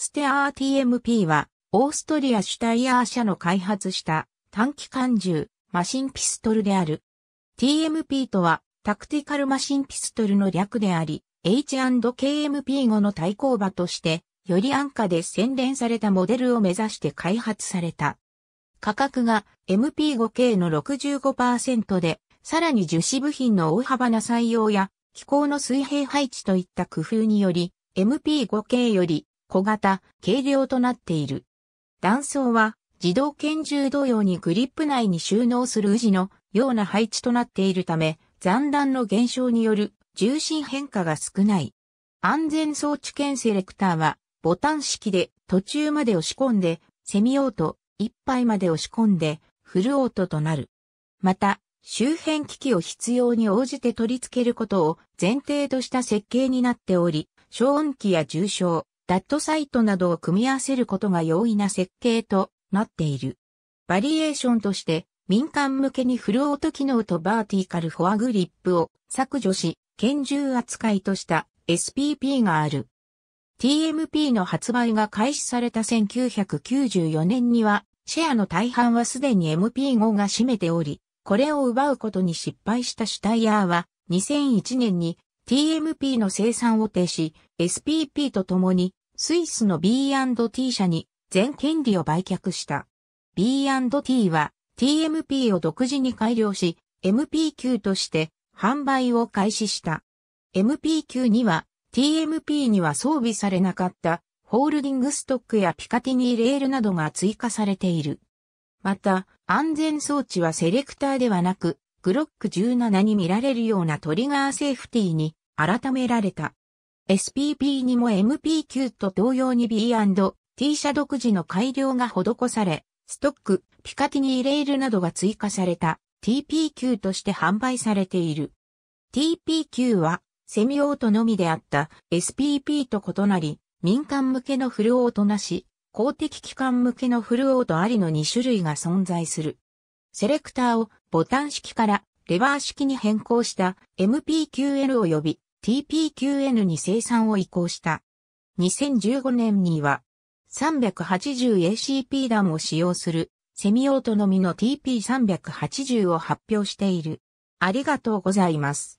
ステアー TMP は、オーストリアシュタイー社の開発した短期間銃、マシンピストルである。TMP とは、タクティカルマシンピストルの略であり、H&KMP 後の対抗馬として、より安価で洗練されたモデルを目指して開発された。価格が MP5K の65%で、さらに樹脂部品の大幅な採用や、機構の水平配置といった工夫により、MP5K より小型、軽量となっている。弾倉は自動拳銃同様にグリップ内に収納する宇治のような配置となっているため、残弾の減少による重心変化が少ない。安全装置兼セレクターはボタン式で途中まで押し込んで、セミオート、一杯まで押し込んで、フルオートとなる。また、周辺機器を必要に応じて取り付けることを前提とした設計になっており、消音器や重症、ダットサイトなどを組み合わせることが容易な設計となっている。バリエーションとして民間向けにフルオート機能とバーティカルフォアグリップを削除し、拳銃扱いとした SPP がある。TMP の発売が開始された1994年には、シェアの大半はすでに MP5 が占めており、これを奪うことに失敗したシュタイヤーは、2001年に TMP の生産を停止、SPP と共にスイスの B&T 社に全権利を売却した。B&T は TMP を独自に改良し、MPQ として販売を開始した。MPQ には TMP には装備されなかったホールディングストックやピカティニーレールなどが追加されている。また、安全装置はセレクターではなく、グロック17に見られるようなトリガーセーフティーに改められた。SPP にも MP9 と同様に B&T 社独自の改良が施され、ストック、ピカティニーレールなどが追加された TPQ として販売されている。TPQ はセミオートのみであった SPP と異なり、民間向けのフルオートなし、公的機関向けのフルオートありの2種類が存在する。セレクターをボタン式からレバー式に変更した MPQL 及び TPQN に生産を移行した。2015年には 380ACP 弾を使用するセミオートのみの TP380 を発表している。ありがとうございます。